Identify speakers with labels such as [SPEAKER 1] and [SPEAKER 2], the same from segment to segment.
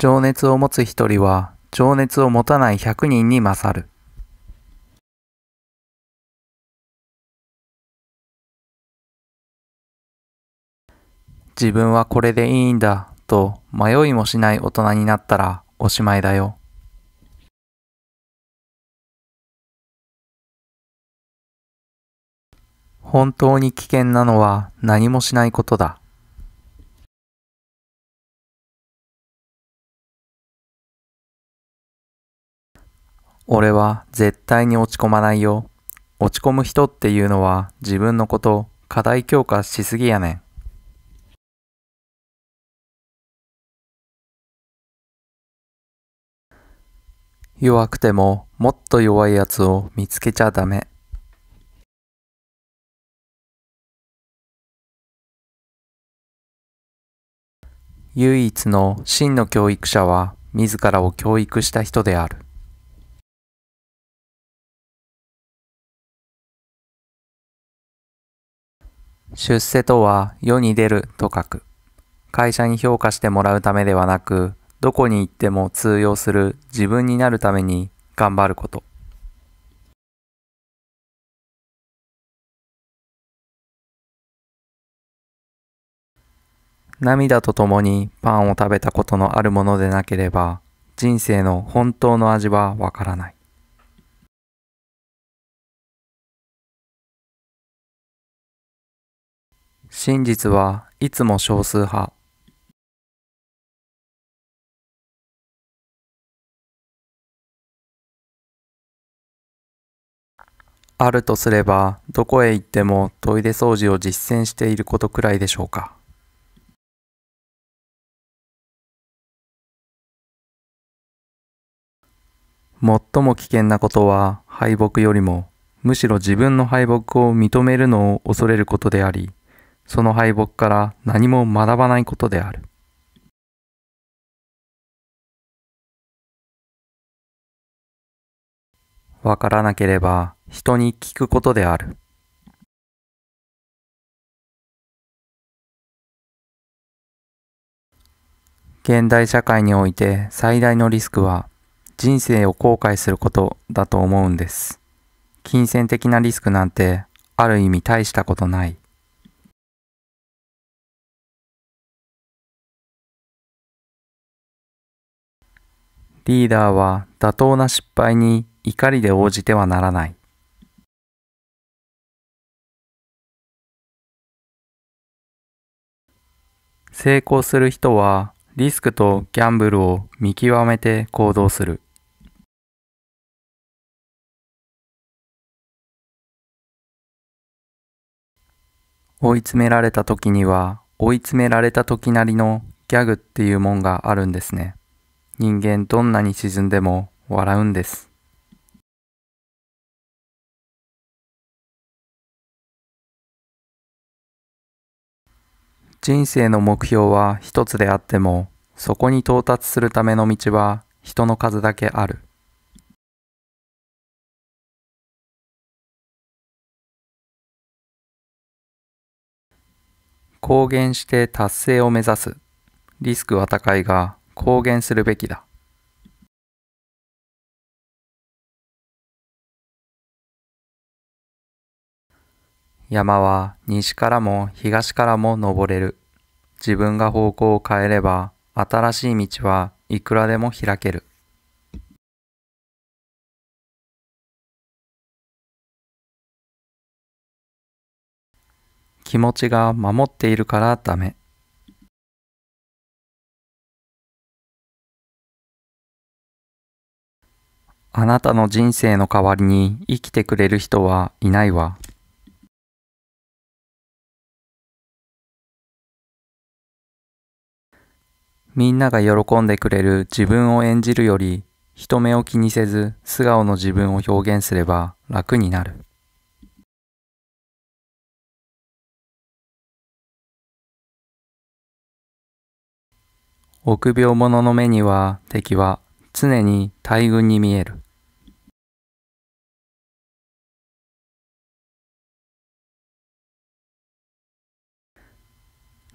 [SPEAKER 1] 情熱を持つ一人は情熱を持たない百人に勝る。
[SPEAKER 2] 自分はこれでいいんだと迷いもしない大人になったらおしまいだよ。
[SPEAKER 1] 本当に危険なのは何もしないことだ。俺は
[SPEAKER 2] 絶対に落ち込まないよ。落ち込む人っていうのは自分のこと過大強化しすぎやねん。
[SPEAKER 1] 弱くてももっと弱いやつを見つけちゃダメ。唯一の真の教育者は自らを教育した人である。
[SPEAKER 2] 出世とは世に出ると書く。会社に評価してもらうためではなく、どこに行っても通用する自分になるために頑張ること。涙とともにパンを食べたことのあるものでなければ、人生の本当の味はわからない。
[SPEAKER 1] 真実はいつも少数派。
[SPEAKER 2] あるとすれば、どこへ行ってもトイレ掃除を実践していることくらいでしょうか。最も危険なことは敗北よりもむしろ自分の敗北を認めるのを恐れることでありその敗北から何も学ばないことである。
[SPEAKER 1] わからなければ人に聞くことである。現
[SPEAKER 2] 代社会において最大のリスクは人生を後悔することだと思うんです。金銭的なリスクなんてある意味大したことない。
[SPEAKER 1] リーダーは妥当な失敗に怒りで応じてはならない。
[SPEAKER 2] 成功する人はリスクとギャンブルを見極めて行動する。追い詰められた時には追い詰められた時なりのギャグっていうもんがあるんですね。人間どんなに沈んでも笑うんです。人生の目標は一つであっても、そこに到達するための道は人の数だけある。公言して達成を目指す。リスクは高いが、公言するべきだ山は西からも東からも登れる自分が方向を変えれば新しい道はいくらでも開ける
[SPEAKER 1] 気持ちが守っているからダメあなたの人生の代わりに生きてくれる人はいないわ。
[SPEAKER 2] みんなが喜んでくれる自分を演じるより、人目を気にせず素顔の自分を表現すれば楽になる。
[SPEAKER 1] 臆病者の目には敵は常に大軍に見える。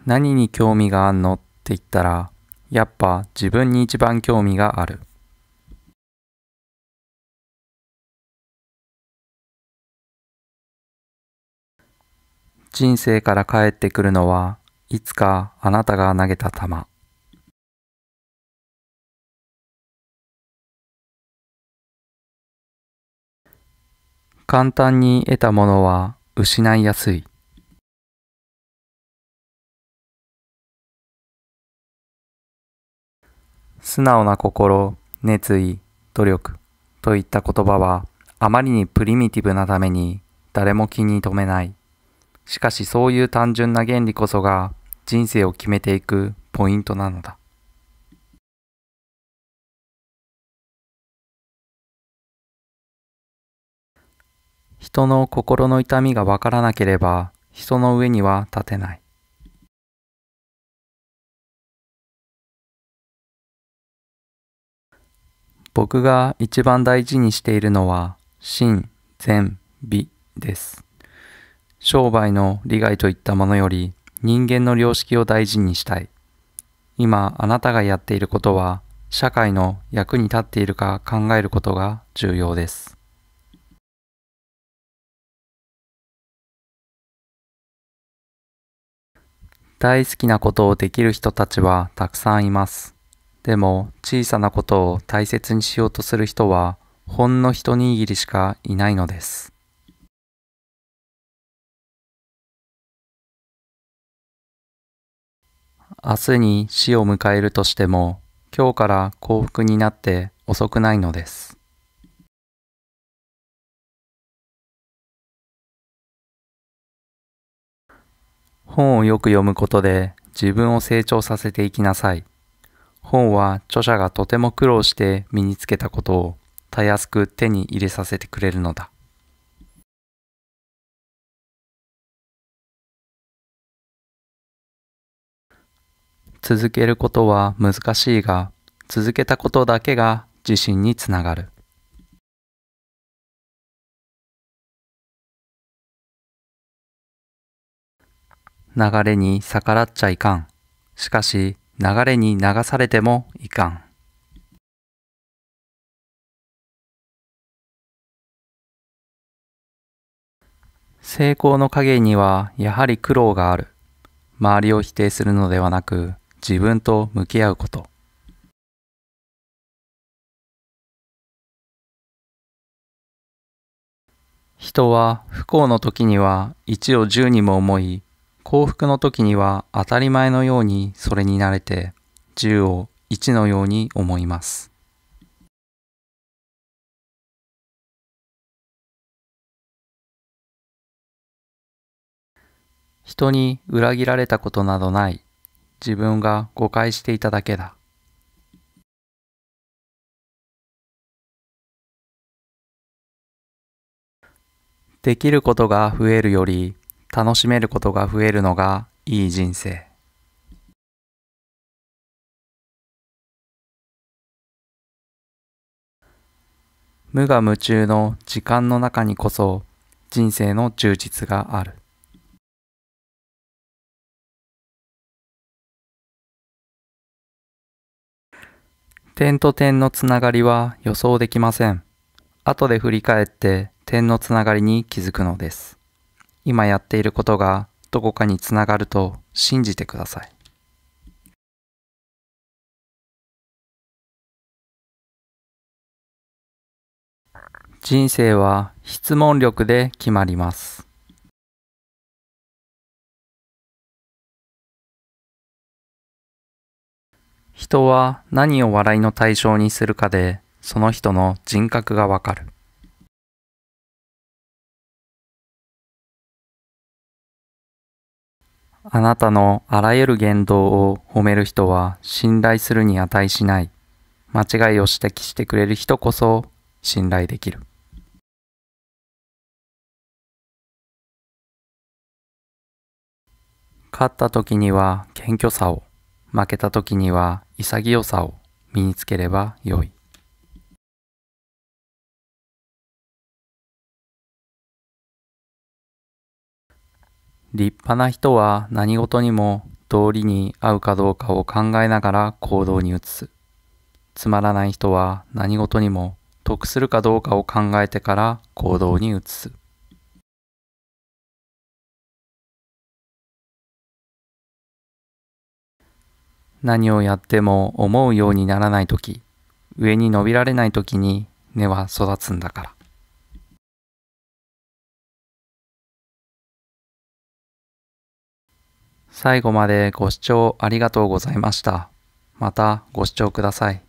[SPEAKER 2] 何に興味があんのって言ったら、やっぱ自分に一番興味がある。
[SPEAKER 1] 人生から帰ってくるのはいつかあなたが投げた球簡単に得たものは失いやすい。
[SPEAKER 2] 素直な心、熱意、努力といった言葉はあまりにプリミティブなために誰も気に留めない。しかしそういう単純な原理こそが人生を決めていくポイントなのだ。
[SPEAKER 1] 人の心の痛みがわからなければ人の上には立てない。
[SPEAKER 2] 僕が一番大事にしているのは、心、善、美です。商売の利害といったものより、人間の良識を大事にしたい。今、あなたがやっていることは、社会の役に立っているか考えることが重要です。大好きなことをできる人たちはたくさんいます。でも小さなことを大切にしようとする人はほんの一握りしかいないのです。明日に死を迎えるとしても今日から幸福になって遅くないのです。本をよく読むことで自分を成長させていきなさい。本は著者がとても苦労して身につけたことをたやすく手に入れさせてくれるのだ。続けることは難しいが、続けたことだけが自身につながる。流れに逆らっちゃいかん。しかし、流れに流されてもいかん。成功の陰にはやはり苦労がある。周りを否定するのではなく、自分と向き合うこと。人は不幸の時には1を10にも思い、幸福の時には当たり前のようにそれに慣れて10を1のように思います。
[SPEAKER 1] 人に裏切られたことなどない自分が誤解していただけだ。
[SPEAKER 2] できることが増えるより楽しめることが増えるのがいい人生。無我夢中の時間の中にこそ人生の充実がある。点と点のつながりは予想できません。後で振り返って点のつながりに気づくのです。今やっていることがどこかにつながると信じてください。
[SPEAKER 1] 人生は質問力で決まります。
[SPEAKER 2] 人は何を笑いの対象にするかで、その人の人格がわかる。あなたのあらゆる言動を褒める人は信頼するに値しない。間違いを指摘してくれる人こそ信頼できる。勝った時には謙虚さを、負けた時には潔さを身につければよい。立派な人は何事にも道理に合うかどうかを考えながら行動に移す。つまらない人は何事にも得するかどうかを考えてから行動に移す。何をやっても思うようにならない時、上に伸びられない時に根は育つんだから。
[SPEAKER 1] 最後までご視聴ありがとうございました。またご視聴ください。